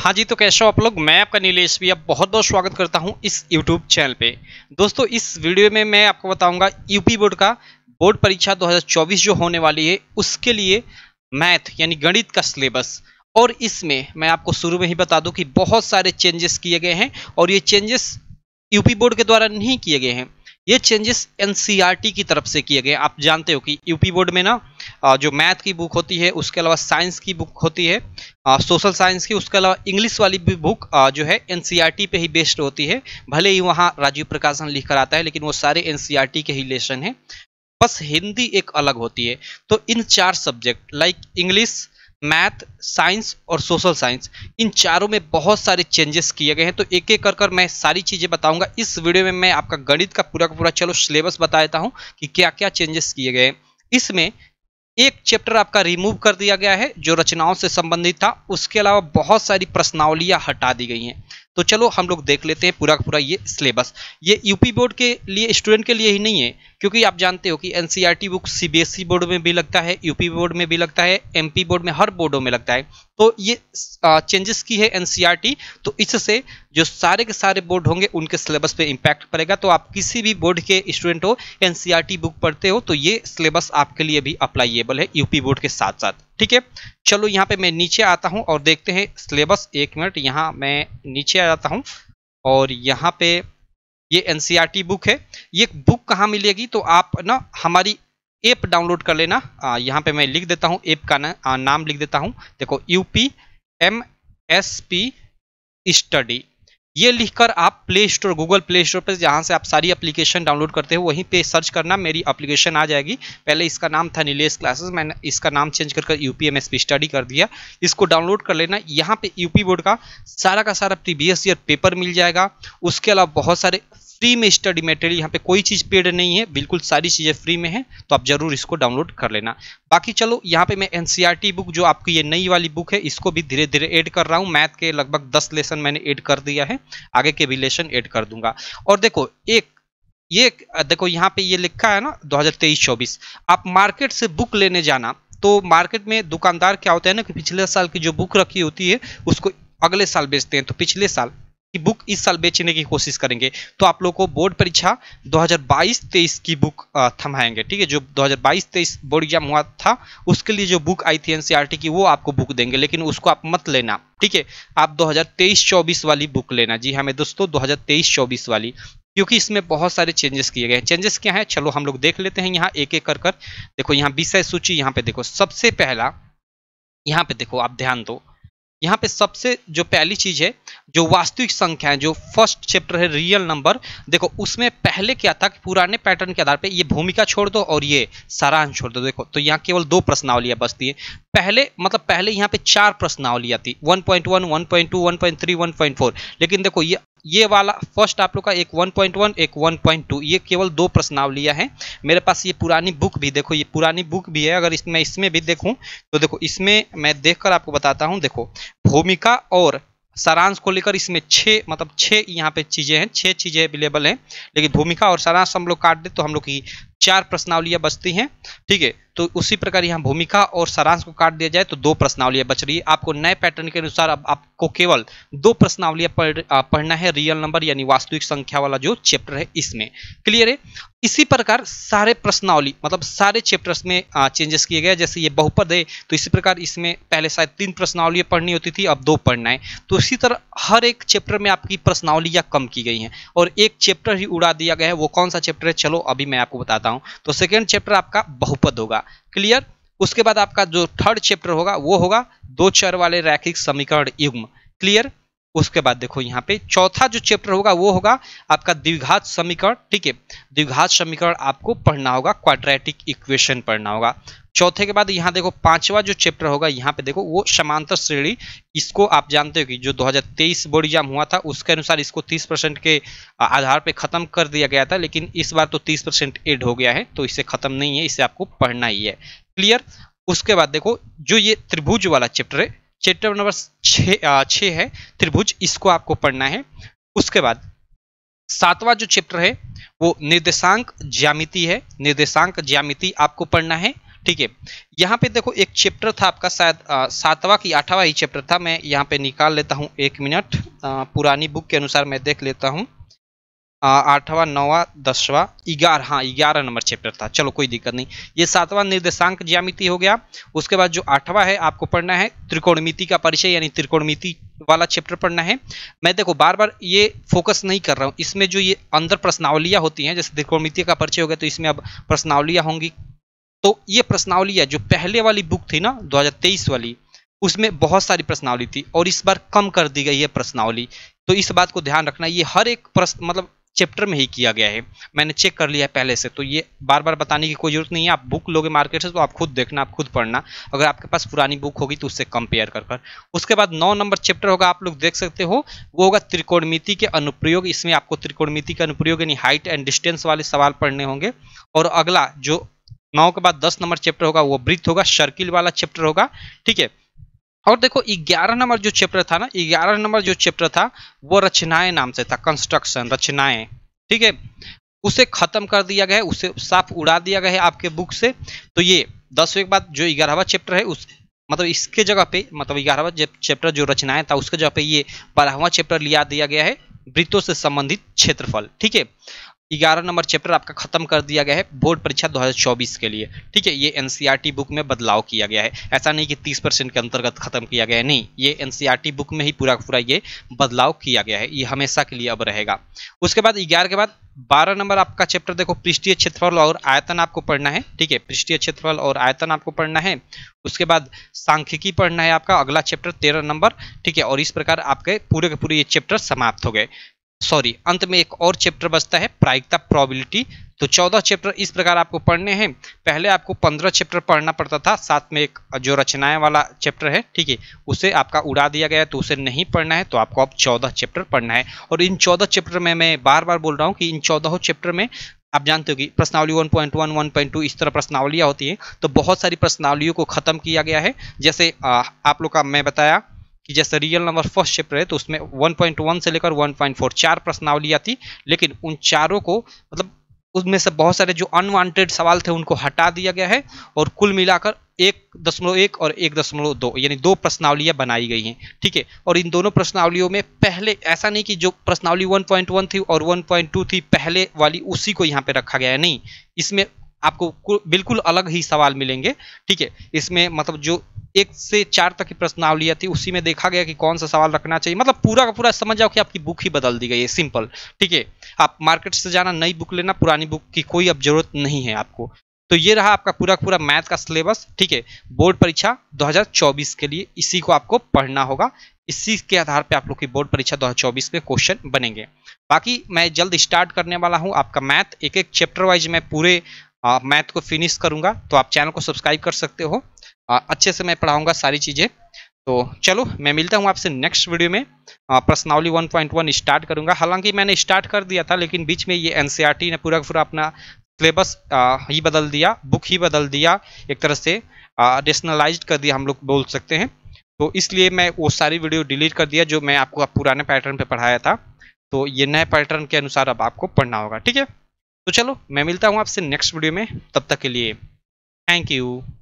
हाँ जी तो कैसे हो आप लोग मैं आपका नीलेश भी आप बहुत बहुत स्वागत करता हूँ इस यूट्यूब चैनल पे दोस्तों इस वीडियो में मैं आपको बताऊंगा यूपी बोर्ड का बोर्ड परीक्षा 2024 जो होने वाली है उसके लिए मैथ यानी गणित का सिलेबस और इसमें मैं आपको शुरू में ही बता दूं कि बहुत सारे चेंजेस किए गए हैं और ये चेंजेस यूपी बोर्ड के द्वारा नहीं किए गए हैं ये चेंजेस एन e की तरफ से किए गए आप जानते हो कि यूपी बोर्ड में ना जो मैथ की बुक होती है उसके अलावा साइंस की बुक होती है सोशल साइंस की उसके अलावा इंग्लिश वाली भी बुक जो है एन e पे ही बेस्ड होती है भले ही वहाँ राजीव प्रकाशन लिख कर आता है लेकिन वो सारे एन e के ही लेसन है बस हिंदी एक अलग होती है तो इन चार subject like English math science और सोशल साइंस इन चारों में बहुत सारे चेंजेस किए गए हैं तो एक एक कर कर मैं सारी चीज़ें बताऊंगा इस वीडियो में मैं आपका गणित का पूरा का पूरा चलो सिलेबस बता देता हूँ कि क्या क्या चेंजेस किए गए हैं इसमें एक चैप्टर आपका रिमूव कर दिया गया है जो रचनाओं से संबंधित था उसके अलावा बहुत सारी प्रश्नावलियां हटा दी गई हैं तो चलो हम लोग देख लेते हैं पूरा पूरा ये सिलेबस ये यूपी बोर्ड के लिए स्टूडेंट के लिए ही नहीं है क्योंकि आप जानते हो कि एनसीईआरटी बुक सीबीएसई बोर्ड में भी लगता है यूपी बोर्ड में भी लगता है एमपी बोर्ड में हर बोर्डों में लगता है तो ये चेंजेस की है एनसीईआरटी e तो इससे जो सारे के सारे बोर्ड होंगे उनके सिलेबस पे इम्पैक्ट पड़ेगा तो आप किसी भी बोर्ड के स्टूडेंट हो एनसीईआरटी बुक e पढ़ते हो तो ये सिलेबस आपके लिए भी अप्लाइएबल है यूपी बोर्ड के साथ साथ ठीक है चलो यहाँ पे मैं नीचे आता हूँ और देखते हैं सिलेबस एक मिनट यहाँ मैं नीचे आ जाता हूँ और यहाँ पे ये एनसीईआरटी बुक e है ये बुक कहाँ मिलेगी तो आप ना हमारी ऐप डाउनलोड कर लेना आ, यहाँ पे मैं लिख देता हूँ ऐप का ना, आ, नाम लिख देता हूँ देखो UP M S P study ये लिखकर आप play store Google play store पर जहाँ से आप सारी एप्लीकेशन डाउनलोड करते हो वहीं पे सर्च करना मेरी एप्लीकेशन आ जाएगी पहले इसका नाम था नीलेश क्लासेस मैंने इसका नाम चेंज कर U P M S P study कर दिया इसको डाउनलोड कर लेना यहाँ पे यूपी बोर्ड का सारा का सारा प्रीवियस ईयर पेपर मिल जाएगा उसके अलावा बहुत सारे फ्री में स्टडी मटेरियल यहाँ पे कोई चीज़ पेड नहीं है बिल्कुल सारी चीज़ें फ्री में है तो आप जरूर इसको डाउनलोड कर लेना बाकी चलो यहाँ पे मैं एनसीईआरटी e बुक जो आपकी ये नई वाली बुक है इसको भी धीरे धीरे ऐड कर रहा हूँ मैथ के लगभग दस लेसन मैंने ऐड कर दिया है आगे के भी लेसन एड कर दूंगा और देखो एक ये देखो यहाँ पे ये लिखा है ना 2023-24 आप मार्केट से बुक लेने जाना तो मार्केट में दुकानदार क्या होता है ना कि पिछले साल की जो बुक रखी होती है उसको अगले साल बेचते हैं तो पिछले साल की बुक इस साल बेचने की कोशिश करेंगे तो आप लोग को बोर्ड परीक्षा 2022-23 की बुक थमाएंगे ठीक है जो 2022-23 बोर्ड एग्जाम हुआ था उसके लिए जो बुक आई थी एनसीईआरटी e की वो आपको बुक देंगे लेकिन उसको आप मत लेना ठीक है आप 2023-24 वाली बुक लेना जी हमें हाँ, दोस्तों 2023-24 वाली क्योंकि इसमें बहुत सारे चेंजेस किए गए हैं चेंजेस क्या है चलो हम लोग देख लेते हैं यहाँ एक एक कर देखो यहाँ विषय सूची यहाँ पे देखो सबसे पहला यहाँ पे देखो आप ध्यान दो यहाँ पे सबसे जो पहली चीज है जो वास्तविक संख्या है जो फर्स्ट चैप्टर है रियल नंबर देखो उसमें पहले क्या था कि पुराने पैटर्न के आधार पे ये भूमिका छोड़ दो और ये सारांश छोड़ दो देखो तो यहाँ केवल दो प्रश्नावलियाँ बचती है पहले मतलब पहले यहाँ पे चार प्रश्नावली आती 1.1, 1.2, 1.3, 1.4 लेकिन देखो ये ये वाला फर्स्ट आप लोग का एक 1.1 एक 1.2 ये केवल दो प्रश्नावली है मेरे पास ये पुरानी बुक भी देखो ये पुरानी बुक भी है अगर इस मैं इसमें भी देखूं तो देखो इसमें मैं देखकर आपको बताता हूं देखो भूमिका और सारांश को लेकर इसमें छः मतलब छः यहाँ पे चीज़ें हैं छः चीज़ें अवेलेबल हैं लेकिन भूमिका और सारांश हम लोग काट दे तो हम लोग की चार प्रश्नावलियां बचती हैं ठीक है तो उसी प्रकार यहाँ भूमिका और सारांश को काट दिया जाए तो दो प्रश्नावलियां बच रही है आपको नए पैटर्न के अनुसार अब आपको केवल दो प्रश्नावलियां पढ़, पढ़ना है रियल नंबर यानी वास्तविक संख्या वाला जो चैप्टर है इसमें क्लियर है इसी प्रकार सारे प्रश्नावली मतलब सारे चैप्टर्स में चेंजेस किए गए जैसे ये बहुपद है तो इसी प्रकार इसमें पहले शायद तीन प्रश्नावलियां पढ़नी होती थी अब दो पढ़ना है तो इसी तरह हर एक चैप्टर में आपकी प्रश्नावलियां कम की गई हैं और एक चैप्टर ही उड़ा दिया गया है वो कौन सा चैप्टर है चलो अभी मैं आपको बताता बताता हूँ तो सेकेंड चैप्टर आपका बहुपद होगा क्लियर उसके बाद आपका जो थर्ड चैप्टर होगा वो होगा दो चर वाले रैखिक समीकरण युग्म क्लियर उसके बाद देखो यहाँ पे चौथा जो चैप्टर होगा वो होगा आपका द्विघात समीकरण ठीक है द्विघात समीकरण आपको पढ़ना होगा क्वाड्रेटिक इक्वेशन पढ़ना होगा चौथे के बाद यहाँ देखो पांचवा जो चैप्टर होगा यहाँ पे देखो वो समांतर श्रेणी इसको आप जानते हो कि जो 2023 बोर्ड एग्जाम हुआ था उसके अनुसार इसको 30 परसेंट के आधार पे खत्म कर दिया गया था लेकिन इस बार तो 30 परसेंट एड हो गया है तो इसे खत्म नहीं है इसे आपको पढ़ना ही है क्लियर उसके बाद देखो जो ये त्रिभुज वाला चैप्टर है चैप्टर नंबर छः है त्रिभुज इसको आपको पढ़ना है उसके बाद सातवां जो चैप्टर है वो निर्देशांक ज्यामिति है निर्देशांक ज्यामिति आपको पढ़ना है ठीक है यहाँ पे देखो एक चैप्टर था आपका शायद सातवां की आठवां ही चैप्टर था मैं यहाँ पे निकाल लेता हूँ एक मिनट पुरानी बुक के अनुसार मैं देख लेता हूँ आठवा नौवा दसवा ग्यारह हाँ ग्यारह नंबर चैप्टर था चलो कोई दिक्कत नहीं ये सातवां निर्देशांक ज्यामिति हो गया उसके बाद जो आठवां है आपको पढ़ना है त्रिकोणमिति का परिचय यानी त्रिकोणमिति वाला चैप्टर पढ़ना है मैं देखो बार बार ये फोकस नहीं कर रहा हूँ इसमें जो ये अंदर प्रश्नावलियाँ होती हैं जैसे त्रिकोणमिति का परिचय हो गया तो इसमें अब प्रश्नावलियाँ होंगी तो ये प्रश्नावलियाँ जो पहले वाली बुक थी ना तेईस वाली उसमें बहुत सारी प्रश्नावली थी और इस बार कम कर दी गई है प्रश्नावली तो इस बात को ध्यान रखना ये हर एक प्रश्न मतलब चैप्टर में ही किया गया है मैंने चेक कर लिया पहले से तो ये बार बार बताने की कोई ज़रूरत नहीं है आप बुक लोगे मार्केट से तो आप खुद देखना आप खुद पढ़ना अगर आपके पास पुरानी बुक होगी तो उससे कंपेयर कर कर उसके बाद नौ नंबर चैप्टर होगा आप लोग देख सकते हो वो होगा त्रिकोणमिति के अनुप्रयोग इसमें आपको त्रिकोणमिति के अनुप्रयोग यानी हाइट एंड डिस्टेंस वाले सवाल पढ़ने होंगे और अगला जो नौ के बाद दस नंबर चैप्टर होगा वो वृत्त होगा सर्किल वाला चैप्टर होगा ठीक है और देखो 11 नंबर जो चैप्टर था ना 11 नंबर जो चैप्टर था वो रचनाएं नाम से था कंस्ट्रक्शन रचनाएं ठीक है उसे खत्म कर दिया गया है उसे साफ उड़ा दिया गया है आपके बुक से तो ये दसवें के बाद जो ग्यारहवा चैप्टर है उस मतलब इसके जगह पे मतलब ग्यारहवा चैप्टर जो रचनाएं था उसके जगह पे ये बारहवा चैप्टर लिया दिया गया है वृत्तों से संबंधित क्षेत्रफल ठीक है ग्यारह नंबर चैप्टर आपका खत्म कर दिया गया है बोर्ड परीक्षा 2024 के लिए ठीक है ये एनसीईआरटी बुक e में बदलाव किया गया है ऐसा नहीं कि 30 परसेंट के अंतर्गत खत्म किया गया है नहीं ये एनसीईआरटी बुक e में ही पूरा पूरा ये बदलाव किया गया है ये हमेशा के लिए अब रहेगा उसके बाद ग्यारह के बाद बारह नंबर आपका चैप्टर देखो पृष्ठीय क्षेत्रफल और आयतन आपको पढ़ना है ठीक है पृष्ठीय क्षेत्रफल और आयतन आपको पढ़ना है उसके बाद सांख्यिकी पढ़ना है आपका अगला चैप्टर तेरह नंबर ठीक है और इस प्रकार आपके पूरे के पूरे ये चैप्टर समाप्त हो गए सॉरी अंत में एक और चैप्टर बचता है प्रायिकता प्रोबेबिलिटी तो चौदह चैप्टर इस प्रकार आपको पढ़ने हैं पहले आपको पंद्रह चैप्टर पढ़ना पड़ता था साथ में एक जो रचनाएं वाला चैप्टर है ठीक है उसे आपका उड़ा दिया गया तो उसे नहीं पढ़ना है तो आपको अब चौदह चैप्टर पढ़ना है और इन चौदह चैप्टर में मैं बार बार बोल रहा हूँ कि इन चौदह चैप्टर में आप जानते हो कि प्रश्नावली 1.1, 1.2 इस तरह प्रश्नावलियाँ होती हैं तो बहुत सारी प्रश्नावलियों को खत्म किया गया है जैसे आप लोग का मैं बताया कि जैसे रियल नंबर फर्स्ट चैप्टर है तो उसमें 1.1 से लेकर 1.4 चार प्रश्नावली आती लेकिन उन चारों को मतलब उसमें से बहुत सारे जो अनवांटेड सवाल थे उनको हटा दिया गया है और कुल मिलाकर एक दशमलव एक और एक दशमलव दो यानी दो प्रश्नावलियां बनाई गई हैं ठीक है और इन दोनों प्रश्नावलियों में पहले ऐसा नहीं कि जो प्रश्नावली 1.1 थी और 1.2 थी पहले वाली उसी को यहाँ पे रखा गया है नहीं इसमें आपको बिल्कुल अलग ही सवाल मिलेंगे ठीक है इसमें मतलब जो एक से चार तक की प्रश्नावलियाँ थी उसी में देखा गया कि कौन सा सवाल रखना चाहिए मतलब पूरा का पूरा समझ जाओ कि आपकी बुक ही बदल दी गई है सिंपल ठीक है आप मार्केट से जाना नई बुक लेना पुरानी बुक की कोई अब जरूरत नहीं है आपको तो ये रहा आपका पूरा पूरा मैथ का सिलेबस ठीक है बोर्ड परीक्षा 2024 के लिए इसी को आपको पढ़ना होगा इसी के आधार पे आप लोग की बोर्ड परीक्षा 2024 के क्वेश्चन बनेंगे बाकी मैं जल्द स्टार्ट करने वाला हूँ आपका मैथ एक एक चैप्टर वाइज मैं पूरे मैथ को फिनिश करूंगा तो आप चैनल को सब्सक्राइब कर सकते हो अच्छे से मैं पढ़ाऊंगा सारी चीज़ें तो चलो मैं मिलता हूँ आपसे नेक्स्ट वीडियो में प्रश्नावली 1.1 स्टार्ट करूंगा हालांकि मैंने स्टार्ट कर दिया था लेकिन बीच में ये टी e ने पूरा पूरा अपना सिलेबस ही बदल दिया बुक ही बदल दिया एक तरह से डिशनलाइज कर दिया हम लोग बोल सकते हैं तो इसलिए मैं वो सारी वीडियो डिलीट कर दिया जो मैं आपको आप पुराने पैटर्न पे पढ़ाया था तो ये नए पैटर्न के अनुसार अब आपको पढ़ना होगा ठीक है तो चलो मैं मिलता हूँ आपसे नेक्स्ट वीडियो में तब तक के लिए थैंक यू